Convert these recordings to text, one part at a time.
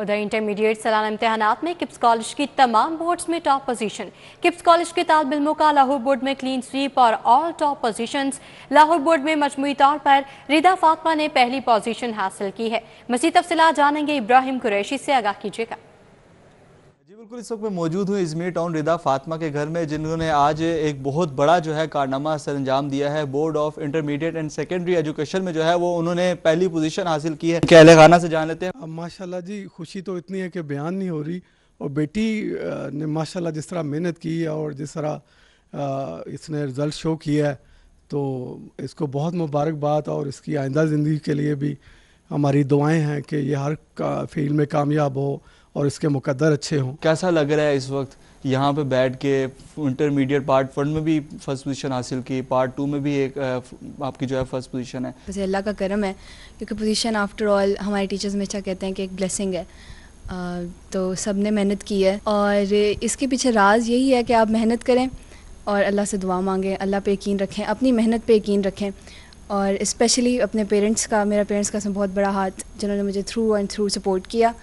उधर इंटरमीडिएट सालाना इम्तहान में किप्स कॉलेज की तमाम बोर्ड्स में टॉप पोजीशन किप्स कॉलेज के तालब इलमों का लाहौर बोर्ड में क्लीन स्वीप और all top positions Lahore board में मजमू तौर पर रिदा फातमा ने पहली पोजीशन हासिल की है मजीद तफसला जानेंगे इब्राहिम कुरैशी से आगाह कीजिएगा बिल्कुल इस वक्त मैं मौजूद हूँ इजमेर टाउन रिदा फातमा के घर में जिन्होंने आज एक बहुत बड़ा जो है कारनामा सर अंजाम दिया है board of intermediate and secondary education में जो है वो उन्होंने पहली पोजीशन हासिल की है कहले खाना से जान लेते हैं माशाला जी खुशी तो इतनी है कि बयान नहीं हो रही और बेटी ने माशा जिस तरह मेहनत की है और जिस तरह इसने रिजल्ट शो किया है तो इसको बहुत मुबारकबाद और इसकी आइंदा ज़िंदगी के लिए भी हमारी दुआएँ हैं कि ये हर फील्ड में कामयाब हो और इसके मुकदर अच्छे हों कैसा लग रहा है इस वक्त यहाँ पे बैठ के इंटरमीडिएट पार्ट वन में भी फर्स्ट पोजीशन हासिल की पार्ट टू में भी एक आपकी जो है फर्स्ट पोजीशन है वैसे अल्लाह का करम है क्योंकि पोजीशन आफ्टर ऑल हमारे टीचर्स हमेशा कहते हैं कि एक ब्लेसिंग है आ, तो सब ने मेहनत की है और इसके पीछे राज यही है कि आप मेहनत करें और अल्लाह से दुआ मांगें अल्लाह पर यकीन रखें अपनी मेहनत पर यकीन रखें और इस्पेशली अपने पेरेंट्स का मेरा पेरेंट्स का बहुत बड़ा हाथ जिन्होंने मुझे थ्रू एंड थ्रू सपोर्ट किया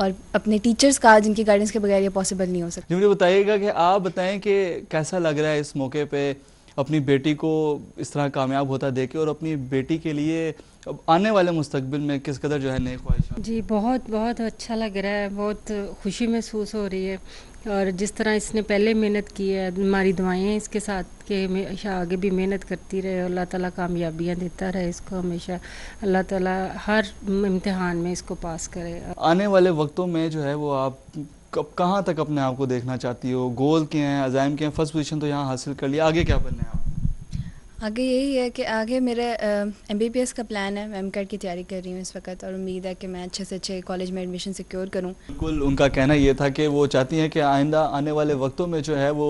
और अपने टीचर्स का जिनकी गाइडेंस के बगैर ये पॉसिबल नहीं हो सकता मुझे बताइएगा कि आप बताएं कि कैसा लग रहा है इस मौके पे अपनी बेटी को इस तरह कामयाब होता देखे और अपनी बेटी के लिए अब आने वाले मुस्तबिल में किस कदर जो है नई ख्वाहिश जी बहुत बहुत अच्छा लग रहा है बहुत खुशी महसूस हो रही है और जिस तरह इसने पहले मेहनत की है हमारी दुआएं इसके साथ के हमेशा आगे भी मेहनत करती रहे अल्लाह ताला कामयाबियां देता रहे इसको हमेशा अल्लाह ताला हर इम्तहान में इसको पास करे आने वाले वक्तों में जो है वो आप कब कहाँ तक अपने आप को देखना चाहती हो गोल के हैं अजायम के हैं फर्स्ट पोजीशन तो यहाँ हासिल कर लिया आगे क्या बनना है आप आगे यही है कि आगे मेरे एम बी का प्लान है मैं एम की तैयारी कर रही हूँ इस वक्त और उम्मीद है कि मैं अच्छे से अच्छे कॉलेज में एडमिशन सिक्योर करूँ बिल्कुल उनका कहना ये था कि वो चाहती हैं कि आइंदा आने वाले वक्तों में जो है वो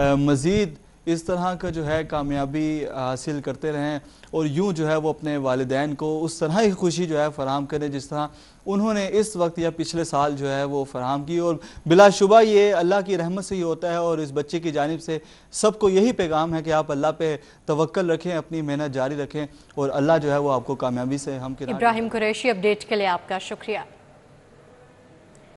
मज़ीद इस तरह का जो है कामयाबी हासिल करते रहें और यूँ जो है वो अपने वालदेन को उस तरह की खुशी जो है फराम करें जिस तरह उन्होंने इस वक्त या पिछले साल जो है वो फराम की और बिलाशुबा ये अल्लाह की रहमत से ही होता है और इस बच्चे की जानब से सबको यही पैगाम है कि आप अल्लाह पे तवक्ल रखें अपनी मेहनत जारी रखें और अल्लाह जो है वो आपको कामयाबी से हम इब्राहिम कुरैशी अपडेट के लिए आपका शुक्रिया